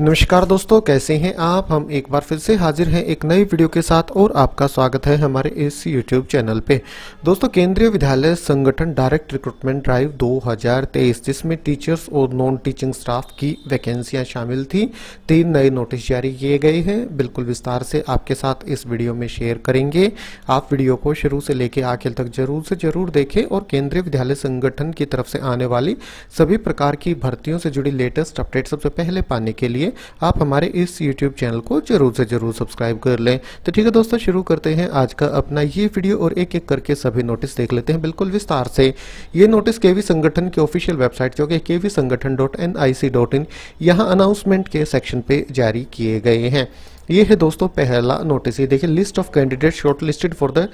नमस्कार दोस्तों कैसे हैं आप हम एक बार फिर से हाजिर हैं एक नई वीडियो के साथ और आपका स्वागत है हमारे इस यूट्यूब चैनल पे दोस्तों केंद्रीय विद्यालय संगठन डायरेक्ट रिक्रूटमेंट ड्राइव 2023 जिसमें टीचर्स और नॉन टीचिंग स्टाफ की वैकेंसियां शामिल थी तीन नए नोटिस जारी किए गए हैं बिल्कुल विस्तार से आपके साथ इस वीडियो में शेयर करेंगे आप वीडियो को शुरू से लेकर आखिर तक जरूर से जरूर देखें और केंद्रीय विद्यालय संगठन की तरफ से आने वाली सभी प्रकार की भर्तियों से जुड़ी लेटेस्ट अपडेट सबसे पहले पाने के लिए लिए आप हमारे इस यूट्यूब चैनल को जरूर से जरूर सब्सक्राइब कर लें तो ठीक है दोस्तों शुरू करते हैं आज का अपना ये वीडियो और एक एक करके सभी नोटिस देख लेते हैं बिल्कुल विस्तार से ये नोटिस केवी संगठन की ऑफिशियल वेबसाइट जो कि KV Sangathan dot N I C dot in यहाँ अनाउंसमेंट के सेक्शन पे जारी किए गए हैं ये है दोस्तों पहला नोटिस ये देखिए list of candidate shortlisted for the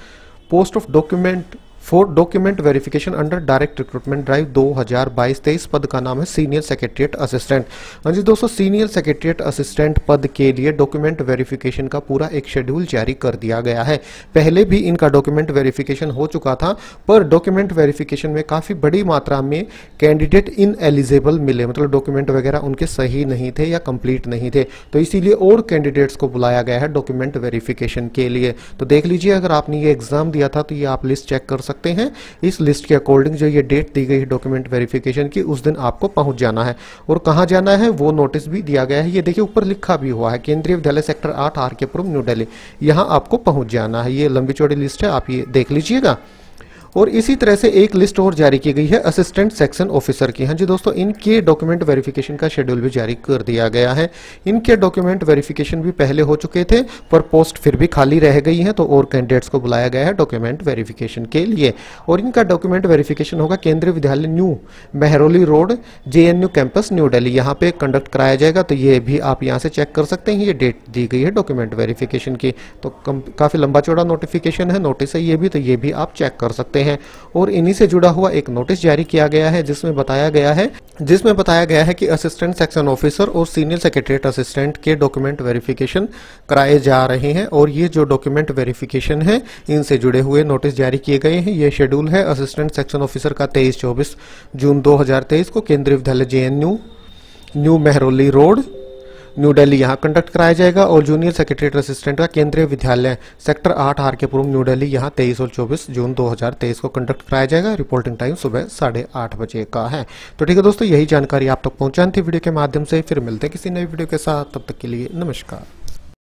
post of document for document verification under direct recruitment drive 2022-23 पद का नाम है सीनियर सेक्रेटरीट असिस्टेंट हाँ जी दोस्तों सीनियर सेक्रेटरीट असिस्टेंट पद के लिए डॉक्यूमेंट वेरिफिकेशन का पूरा एक शेड्यूल जारी कर दिया गया है पहले भी इनका डॉक्यूमेंट वेरिफिकेशन हो चुका था पर डॉक्यूमेंट वेरिफिकेशन में काफ़ी बड़ी मात्रा में कैंडिडेट इन एलिजिबल मिले मतलब डॉक्यूमेंट वगैरह उनके सही नहीं थे या कंप्लीट नहीं थे तो इसीलिए और कैंडिडेट्स को बुलाया गया है डॉक्यूमेंट वेरिफिकेशन के लिए तो देख लीजिए अगर आपने ये एग्जाम दिया था तो ये आप लिस्ट चेक कर सकते सकते हैं इस लिस्ट के अकॉर्डिंग जो ये डेट दी गई है डॉक्यूमेंट वेरिफिकेशन की उस दिन आपको पहुंच जाना है और कहाँ जाना है वो नोटिस भी दिया गया है ये देखिए ऊपर लिखा भी हुआ है केंद्रीय विद्यालय सेक्टर आठ आर के पुरम न्यू डेली यहाँ आपको पहुंच जाना है ये लंबी चौड़ी लिस्ट है आप ये देख लीजिएगा और इसी तरह से एक लिस्ट और जारी की गई है असिस्टेंट सेक्शन ऑफिसर की हाँ जी दोस्तों इनके डॉक्यूमेंट वेरिफिकेशन का शेड्यूल भी जारी कर दिया गया है इनके डॉक्यूमेंट वेरिफिकेशन भी पहले हो चुके थे पर पोस्ट फिर भी खाली रह गई है तो और कैंडिडेट्स को बुलाया गया है डॉक्यूमेंट वेरिफिकेशन के लिए और इनका डॉक्यूमेंट वेरिफिकेशन होगा Kendriya Vidyalaya new Mehrauli road J campus new Delhi यहाँ पे कंडक्ट कराया जाएगा तो ये भी आप यहाँ से चेक कर सकते हैं ये डेट दी गई है डॉक्यूमेंट वेरिफिकेशन की तो काफ़ी लंबा चौड़ा नोटिफिकेशन है नोटिस है ये भी तो ये भी आप चेक कर सकते हैं हैं और इन्हीं से जुड़ा हुआ एक नोटिस जारी किया गया है जिसमें बताया गया है जिसमें बताया गया है कि असिस्टेंट सेक्शन ऑफिसर और सीनियर सेक्रेटरीट असिस्टेंट के डॉक्यूमेंट वेरिफिकेशन कराए जा रहे हैं और ये जो डॉक्यूमेंट वेरिफिकेशन है इनसे जुड़े हुए नोटिस जारी किए गए हैं ये शेड्यूल है असिस्टेंट सेक्शन ऑफिसर का तेईस चौबीस जून दो को Kendriya Vidyalaya J new Mehrauli road new Delhi यहाँ कंडक्ट कराया जाएगा और जूनियर सेक्रेटरीट असिस्टेंट का केंद्रीय विद्यालय सेक्टर आठ आर के पूर्व न्यू दिल्ली यहाँ तेईस और चौबीस जून तेईस को कंडक्ट कराया जाएगा रिपोर्टिंग टाइम सुबह साढ़े आठ बजे का है तो ठीक है दोस्तों यही जानकारी आप तक पहुंचानी थी वीडियो के माध्यम से फिर मिलते हैं किसी नई वीडियो के साथ तब तक के लिए नमस्कार